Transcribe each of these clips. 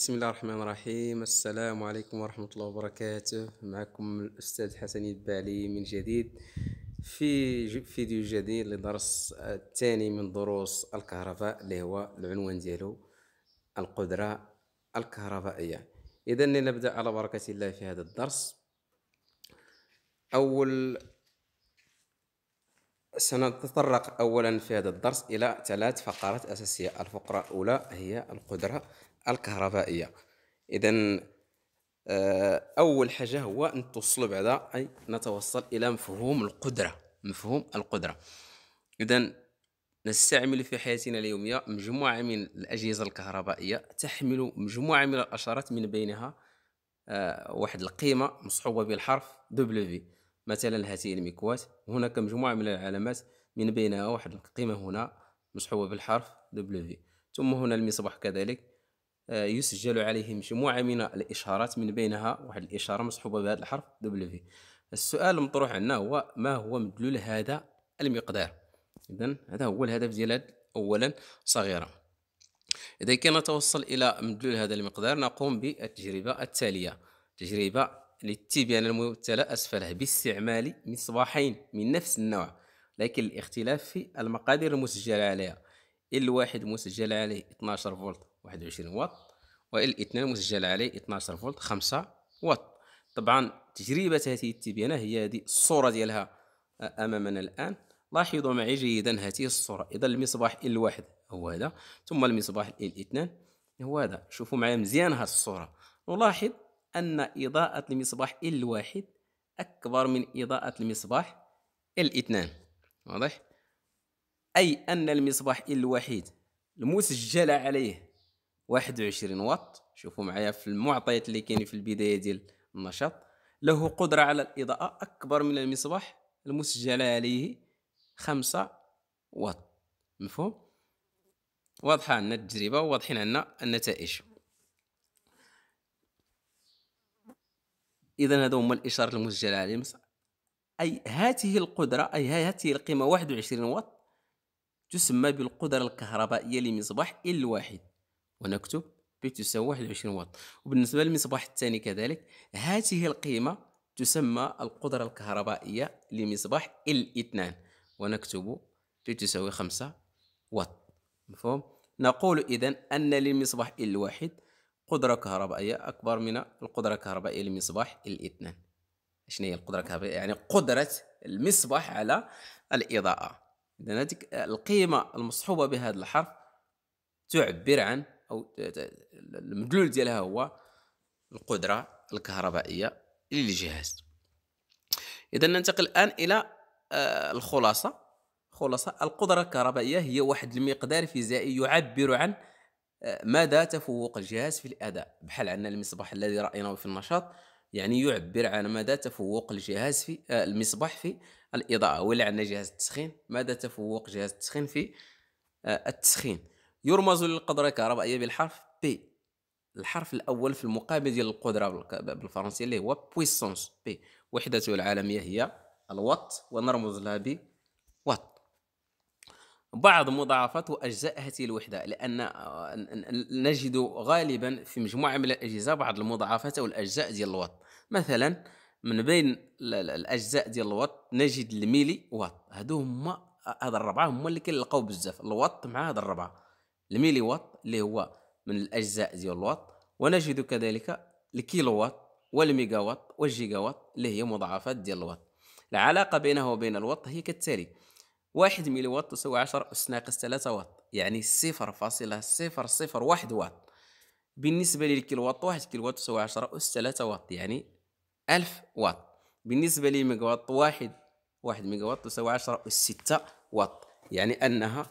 بسم الله الرحمن الرحيم السلام عليكم ورحمة الله وبركاته معكم الأستاذ حسن البالي من جديد في فيديو جديد لدرس الثاني من دروس الكهرباء اللي هو العنوان ديالو القدرة الكهربائية إذا لنبدأ على بركة الله في هذا الدرس أول سنتطرق أولا في هذا الدرس إلى ثلاث فقرات أساسية الفقرة الأولى هي القدرة الكهربائية إذا آه، أول حاجة هو أن توصلوا بعدا أي نتوصل إلى مفهوم القدرة مفهوم القدرة إذا نستعمل في حياتنا اليومية مجموعة من الأجهزة الكهربائية تحمل مجموعة من الأشارات من بينها آه، واحد القيمة مصحوبة بالحرف دبليو مثلا هاتين المكواة هناك مجموعة من العلامات من بينها واحد القيمة هنا مصحوبة بالحرف دبليو ثم هنا المصباح كذلك آه، يسجل عليه مجموعة من الإشارات من بينها واحد الإشارة مصحوبة بهذا الحرف في السؤال المطروح عندنا هو ما هو مدلول هذا المقدار إذا هذا هو الهدف ديال أولا صغيرة إذا كان نتوصل إلى مدلول هذا المقدار نقوم بالتجربة التالية تجربة للتبيان الممثلة أسفله باستعمال مصباحين من نفس النوع لكن الاختلاف في المقادير المسجلة عليها الواحد مسجل عليه 12 فولت 21 واط والاثنان مسجل عليه 12 فولت 5 واط طبعا تجربة هذه التبيانة هي هذه الصورة ديالها آه، أمامنا الآن لاحظوا معي جيدا هذه الصورة إذا المصباح ال1 هو هذا ثم المصباح ال2 هو هذا شوفوا معي مزيان هذه الصورة نلاحظ أن إضاءة المصباح ال1 أكبر من إضاءة المصباح ال2 واضح أي أن المصباح الوحيد المسجل عليه 21 واط شوفوا معايا في المعطيات اللي كاين في البدايه ديال النشاط له قدره على الاضاءه اكبر من المصباح المسجل عليه 5 واط مفهوم واضحه عندنا التجربه وواضحين عندنا النتائج اذا هذا هما الاشارات المسجله على المصباح اي هذه القدره اي هذه القيمه 21 واط تسمى بالقدره الكهربائيه لمصباح الواحد ونكتب بي تساوي 21 واط وبالنسبة للمصباح الثاني كذلك هذه القيمة تسمى القدرة الكهربائية لمصباح ال2 ونكتب بي تساوي 5 واط مفهوم نقول إذا أن للمصباح 1 قدرة كهربائية أكبر من القدرة الكهربائية لمصباح ال2 شنو هي القدرة الكهربائية يعني قدرة المصباح على الإضاءة إذا القيمة المصحوبة بهذا الحرف تعبر عن او المدلول ديالها هو القدره الكهربائيه للجهاز اذا ننتقل الان الى آه، الخلاصه خلاصه القدره الكهربائيه هي واحد المقدار فيزيائي يعبر عن آه، مدى تفوق الجهاز في الاداء بحال عندنا المصباح الذي رايناه في النشاط يعني يعبر عن مدى تفوق الجهاز في آه، المصباح في الاضاءه ولا عندنا جهاز التسخين مدى تفوق جهاز التسخين في التسخين يرمز للقدرة الكهربائية أيوة، بالحرف بي الحرف الأول في المقابل ديال القدرة بالفرنسية اللي هو بويسونس بي وحدته العالمية هي الوات ونرمز لها ب وات بعض مضاعفات وأجزاء هذه الوحدة لأن آه، نجد غالبا في مجموعة من الأجهزة بعض المضاعفات أو الأجزاء ديال الوات مثلا من بين الأجزاء ديال الوات نجد الميلي وات هادو هما آه، هاد الربعة هما اللي كنلقاو بزاف الوات مع هاد الربعة الميلي واط اللي هو من الأجزاء ديال الواط ونجد كذلك الكيلو واط والميجا واط والجيجا واط اللي هي مضاعفات ديال الواط العلاقة بينه وبين الواط هي كالتالي واحد ميلي واط تساوي عشرة أس ناقص 3 واط يعني صفر فاصلة صفر صفر واحد واط بالنسبة للكيلو واط واحد كيلو واط تساوي عشرة أس 3 واط يعني ألف واط بالنسبة للميجا واط واحد واحد ميجا واط تساوي عشرة أس ستة واط يعني أنها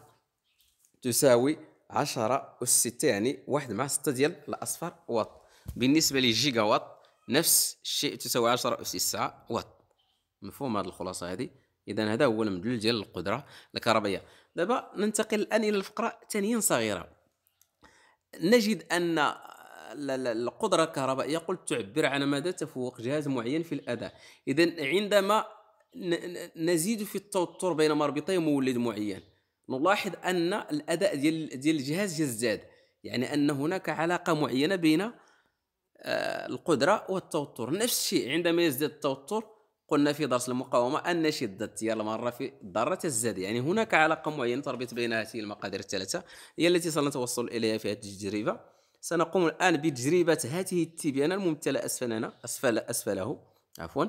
تساوي 10 أس 6 يعني واحد مع 6 ديال الأصفر واط بالنسبة للجيجا واط نفس الشيء تساوي 10 أس 9 واط مفهوم هذه الخلاصة هذه إذا هذا هو المدلول ديال القدرة الكهربائية دابا ننتقل الآن إلى الفقرة تنين صغيرة نجد أن القدرة الكهربائية قلت تعبر عن مدى تفوق جهاز معين في الأداء إذا عندما نزيد في التوتر بين مربطي مولد معين نلاحظ ان الاداء ديال ديال الجهاز يزداد يعني ان هناك علاقه معينه بين آه، القدره والتوتر نفس الشيء عندما يزداد التوتر قلنا في درس المقاومه ان شده التيار الماره في الذره تزداد يعني هناك علاقه معينه تربط بين هذه المقادير الثلاثه هي التي سنتوصل اليها في هذه التجربه سنقوم الان بتجربه هذه التبيانه الممتلئه اسفلنا اسفل اسفله عفوا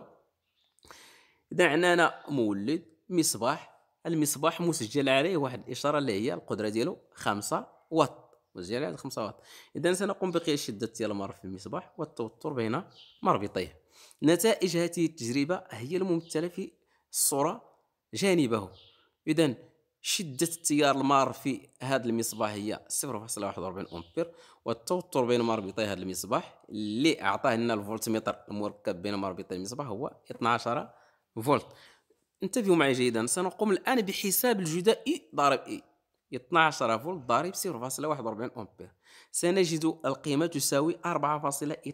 دعنا مولد مصباح المصباح مسجل عليه واحد الاشاره اللي هي القدره ديالو 5 واط مسجل عليه 5 واط اذا سنقوم بقياس شده ديال المرف في المصباح والتوتر بين مربطيه نتائج هذه التجربه هي الممثله في الصوره جانبه اذا شده التيار المار في هذا المصباح هي 0.41 امبير والتوتر بين مربطي هذا المصباح اللي اعطاه لنا الفولتمتر المركب بين مربطي المصباح هو 12 فولت انتبهوا معي جيدا سنقوم الآن بحساب الجداء إي ضارب إي 12 فولت ضارب 0.41 أمبير سنجد القيمة تساوي 4.92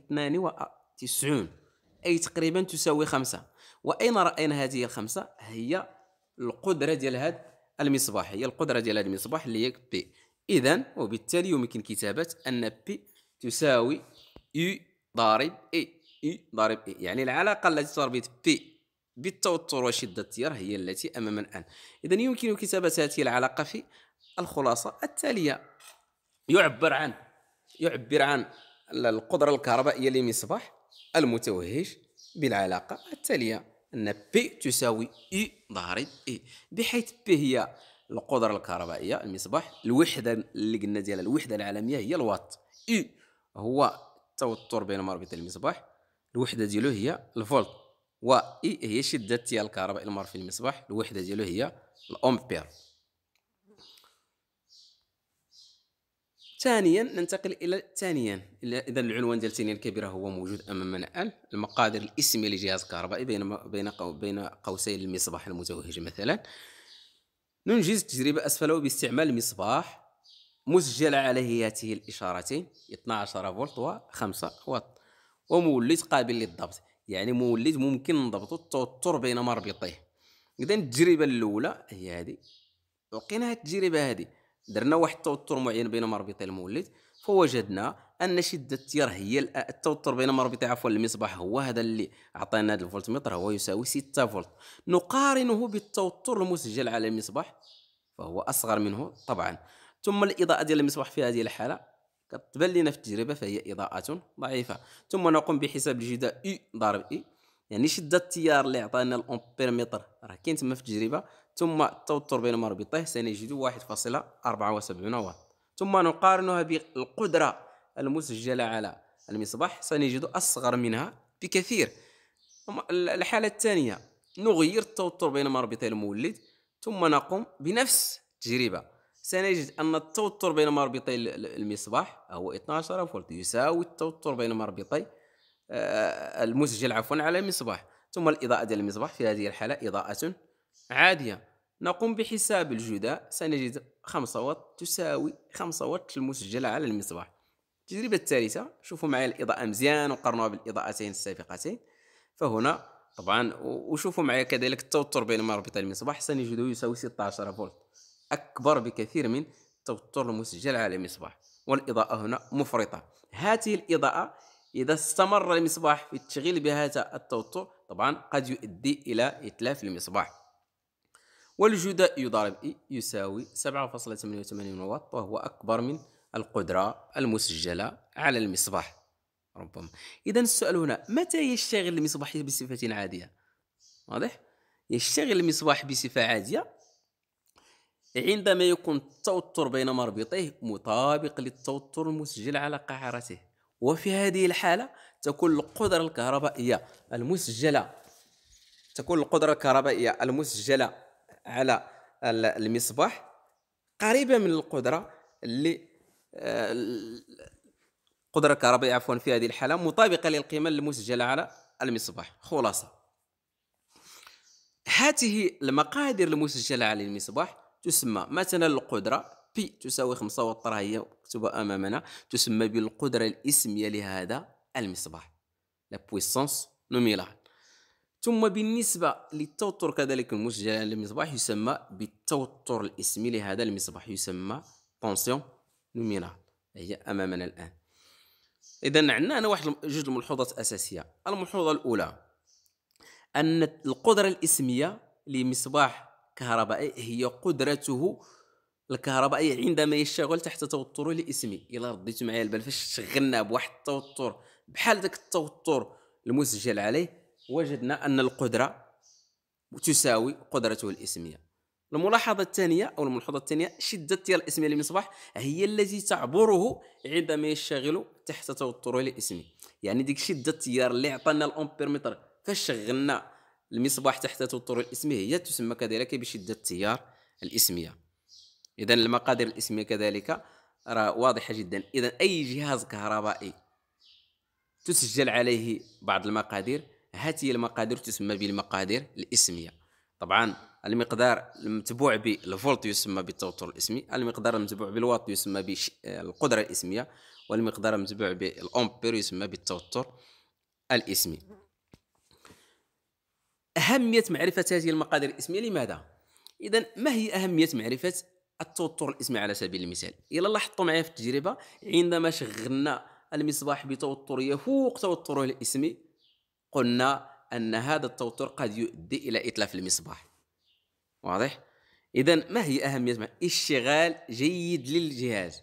أي تقريبا تساوي 5 وأين رأينا هذه الخمسة هي القدرة ديال هذا المصباح هي القدرة ديال هذا المصباح اللي هي بي إذا وبالتالي يمكن كتابة أن بي تساوي إي ضارب إي إي ضارب إي يعني العلاقة التي تربط بي بالتوتر وشدة التيار هي التي أمامنا الآن إذا يمكن كتابة هذه العلاقة في الخلاصة التالية يعبر عن يعبر عن القدرة الكهربائية لمصباح المتوهج بالعلاقة التالية أن بي تساوي إي e ظهر إي e، بحيث بي هي القدرة الكهربائية المصباح الوحدة اللي قلنا ديالها الوحدة العالمية هي الواط إي e هو التوتر بين مربط المصباح الوحدة ديالو هي الفولت واي هي شده ديال الكهرباء المر في المصباح الوحده ديالو هي الامبير ثانيا ننتقل الى ثانيا اذا العنوان ديال ثانيا الكبيره هو موجود امامنا الان المقادير الاسميه لجهاز كهربائي بين بين بين قوسين المصباح المتوهج مثلا ننجز التجربه اسفله باستعمال مصباح مسجل عليه هاته الاشارتين 12 فولت و 5 واط ومولد قابل للضبط يعني مولد ممكن نضبطوا التوتر بين مربطيه اذا التجربه الاولى هي هذه لقينا هذه التجربه هذه درنا واحد التوتر معين بين مربطي المولد فوجدنا ان شده التيار هي التوتر بين مربطي عفوا المصباح هو هذا اللي عطانا هذا متر هو يساوي 6 فولت نقارنه بالتوتر المسجل على المصباح فهو اصغر منه طبعا ثم الاضاءه ديال المصباح في هذه الحاله كتبان لنا في التجربه فهي اضاءه ضعيفه ثم نقوم بحساب الجداء اي e ضرب اي e، يعني شده التيار اللي عطانا الامبير متر راه كاين تما في التجربه ثم التوتر بين مربطيه سنجد 1.74 واط ثم نقارنها بالقدره المسجله على المصباح سنجد اصغر منها بكثير الحاله الثانيه نغير التوتر بين مربطي المولد ثم نقوم بنفس التجربه سنجد أن التوتر بين مربطي المصباح هو 12 فولت يساوي التوتر بين مربطي آه، المسجل عفوا على المصباح ثم الإضاءة ديال المصباح في هذه الحالة إضاءة عادية نقوم بحساب الجداء سنجد 5 واط تساوي 5 واط المسجلة على المصباح التجربة الثالثة شوفوا معي الإضاءة مزيان وقارنوها بالإضاءتين السابقتين فهنا طبعا وشوفوا معي كذلك التوتر بين مربطي المصباح سنجده يساوي 16 فولت أكبر بكثير من التوتر المسجل على المصباح والإضاءة هنا مفرطة هذه الإضاءة إذا استمر المصباح في التشغيل بهذا التوتر طبعا قد يؤدي إلى إتلاف المصباح والجداء يضرب إي يساوي 7.88 واط وهو أكبر من القدرة المسجلة على المصباح ربما إذا السؤال هنا متى يشتغل المصباح بصفة عادية؟ واضح؟ يشتغل المصباح بصفة عادية عندما يكون التوتر بين مربطيه مطابق للتوتر المسجل على قعرته وفي هذه الحالة تكون القدرة الكهربائية المسجلة تكون القدرة الكهربائية المسجلة على المصباح قريبة من القدرة اللي آه، القدرة الكهربائية عفوا في هذه الحالة مطابقة للقيمة المسجلة على المصباح خلاصة هذه المقادير المسجلة على المصباح تسمى مثلا القدرة بي تساوي خمسة وطرة هي مكتوبة أمامنا تسمى بالقدرة الاسمية لهذا المصباح لا بويسونس نوميلار ثم بالنسبة للتوتر كذلك المسجل للمصباح يسمى بالتوتر الاسمي لهذا المصباح يسمى طونسيون نومينال هي أمامنا الآن إذا عندنا أنا واحد جوج ملحوظات أساسية الملحوظة الأولى أن القدرة الاسمية لمصباح كهربائي هي قدرته الكهربائية عندما يشتغل تحت توتر لاسمي إلا رديت معايا البال فاش شغلنا بواحد التوتر بحال ذاك التوتر المسجل عليه وجدنا أن القدرة تساوي قدرته الاسمية الملاحظة الثانية أو الملحوظة الثانية شدة ديال الاسمية للمصباح هي التي تعبره عندما يشتغل تحت توتره الاسمي يعني ديك شدة التيار اللي عطانا الامبيرمتر فاش شغلنا المصباح تحت توتر الاسمي هي تسمى كذلك بشده التيار الاسميه اذا المقادير الاسميه كذلك راه واضحه جدا اذا اي جهاز كهربائي تسجل عليه بعض المقادير هاتي المقادير تسمى بالمقادير الاسميه طبعا المقدار المتبوع بالفولت يسمى بالتوتر الاسمي المقدار المتبوع بالواط يسمى بالقدره الاسميه والمقدار المتبوع بالامبير يسمى بالتوتر الاسمي أهمية معرفة هذه المقادير الاسمية لماذا؟ إذا ما هي أهمية معرفة التوتر الاسمي على سبيل المثال؟ إلا لاحظتوا معي في التجربة عندما شغلنا المصباح بتوتر يفوق توتره الاسمي قلنا أن هذا التوتر قد يؤدي إلى إتلاف المصباح واضح؟ إذا ما هي أهمية اشتغال جيد للجهاز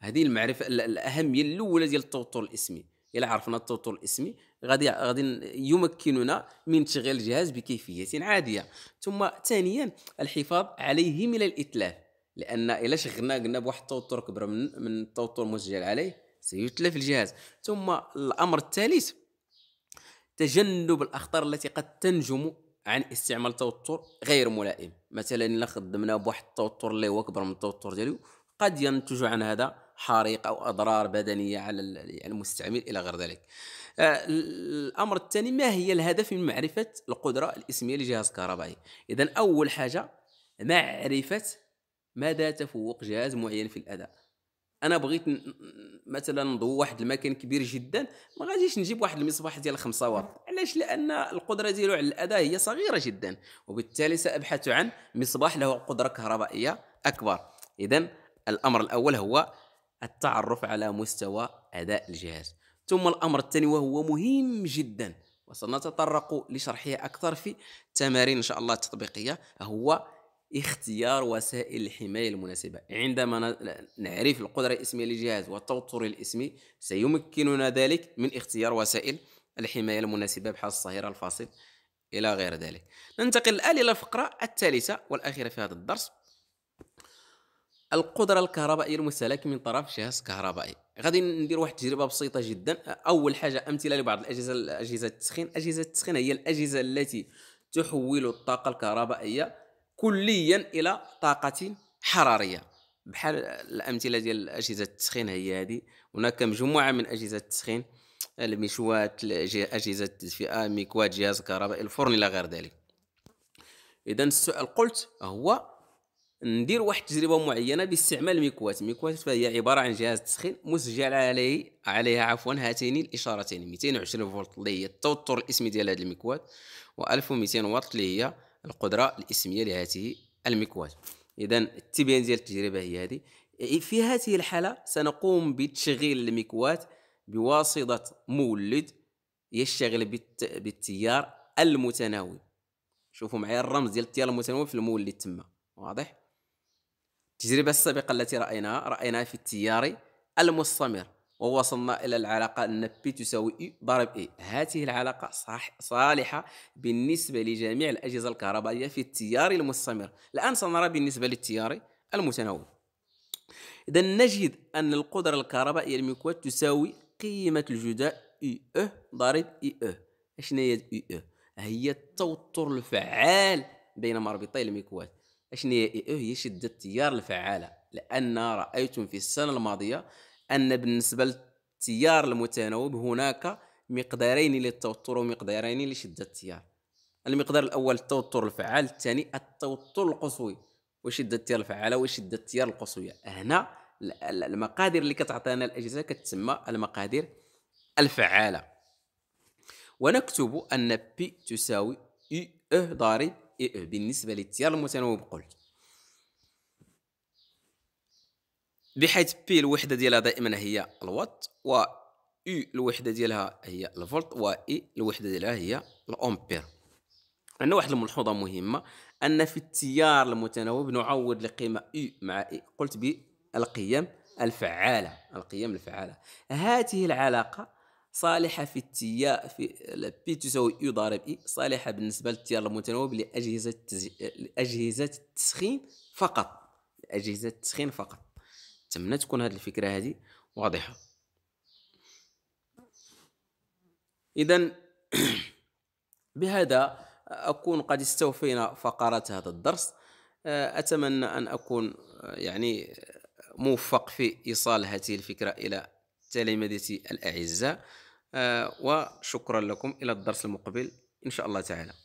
هذه المعرفة الأهمية الأولى ديال التوتر الاسمي الا عرفنا التوتر الاسمي غادي غادي يمكننا من تشغيل الجهاز بكيفيه عاديه ثم ثانيا الحفاظ عليه من الاتلاف لان الا شغلنا قلنا بواحد التوتر كبر من, من التوتر المسجل عليه سيتلف الجهاز ثم الامر الثالث تجنب الاخطار التي قد تنجم عن استعمال توتر غير ملائم مثلا الا خدمنا بواحد التوتر اللي هو اكبر من التوتر ديالو قد ينتج عن هذا حريق او اضرار بدنيه على المستعمل يعني الى غير ذلك. آه، الامر الثاني ما هي الهدف من معرفه القدره الاسميه لجهاز كهربائي؟ اذا اول حاجه معرفه مدى تفوق جهاز معين في الاداء. انا بغيت مثلا نضو واحد المكان كبير جدا ما غاديش نجيب واحد المصباح ديال 5 واط علاش لان القدره ديالو على الاداء هي صغيره جدا وبالتالي سابحث عن مصباح له قدره كهربائيه اكبر اذا الامر الاول هو التعرف على مستوى أداء الجهاز ثم الأمر الثاني وهو مهم جدا وسنتطرق لشرحه أكثر في تمارين إن شاء الله التطبيقية هو اختيار وسائل الحماية المناسبة عندما نعرف القدرة الاسمية للجهاز والتوتر الاسمي سيمكننا ذلك من اختيار وسائل الحماية المناسبة بحال الصهيرة الفاصل إلى غير ذلك ننتقل الآن إلى الفقرة الثالثة والأخيرة في هذا الدرس القدره الكهربائيه المستهلكه من طرف جهاز كهربائي غادي ندير واحد التجربه بسيطه جدا اول حاجه امثله لبعض الاجهزه اجهزه التسخين اجهزه التسخين هي الاجهزه التي تحول الطاقه الكهربائيه كليا الى طاقه حراريه بحال الامثله ديال اجهزه التسخين هي هذه هناك مجموعه من اجهزه التسخين المشوات اجهزه التدفئه ميكوات جهاز كهربائي الفرن الى غير ذلك اذا السؤال قلت هو ندير واحد التجربه معينه باستعمال ميكوات ميكوات فهي عباره عن جهاز تسخين مسجل عليه عليها عفوا هاتين الاشارتين 220 فولت اللي هي التوتر الاسمي ديال هذه المكوات و1200 واط اللي هي القدره الاسميه لهذه المكوات اذا التبيان ديال التجربه هي هذه في هذه الحاله سنقوم بتشغيل المكوات بواسطه مولد يشتغل بالتيار المتناوب شوفوا معايا الرمز ديال التيار المتناوب في المولد تما واضح التجربة السابقة التي رأيناها رأيناها في التيار المستمر ووصلنا إلى العلاقة أن بي تساوي إي ضرب إي هذه العلاقة صح صالحة بالنسبة لجميع الأجهزة الكهربائية في التيار المستمر الآن سنرى بالنسبة للتيار المتناوب إذا نجد أن القدرة الكهربائية للمكواة تساوي قيمة الجداء إي أه ضرب إي أه أشنا هي إي أه هي التوتر الفعال بين مربطي المكواة اشني هي إيه شده التيار الفعاله لان رايتم في السنه الماضيه ان بالنسبه للتيار المتناوب هناك مقدارين للتوتر ومقدارين لشده التيار المقدار الاول التوتر الفعال الثاني التوتر القصوي وشده التيار الفعاله وشده التيار القصويه هنا المقادير اللي كتعطينا الاجهزه كتسمى المقادير الفعاله ونكتب ان بي تساوي اي e اه ضارب إيه، إيه، بالنسبة للتيار المتناوب قلت بحيث بي الوحدة ديالها دائما هي الوات و يو الوحدة ديالها هي الفولت و اي e الوحدة ديالها هي الأمبير عندنا واحد الملحوظة مهمة أن في التيار المتناوب نعوض القيمة يو مع اي e. قلت بالقيم الفعالة القيم الفعالة هذه العلاقة صالحة في التياء في بي تساوي يو ضارب اي صالحة بالنسبة للتيار المتناوب لأجهزة لأجهزة التسخين فقط لأجهزة التسخين فقط نتمنى تكون هذه الفكرة هذه واضحة إذا بهذا أكون قد استوفينا فقرات هذا الدرس آه، أتمنى أن أكون آه، يعني موفق في إيصال هذه الفكرة إلى تلامذتي الأعزاء آه، وشكرا لكم إلى الدرس المقبل إن شاء الله تعالى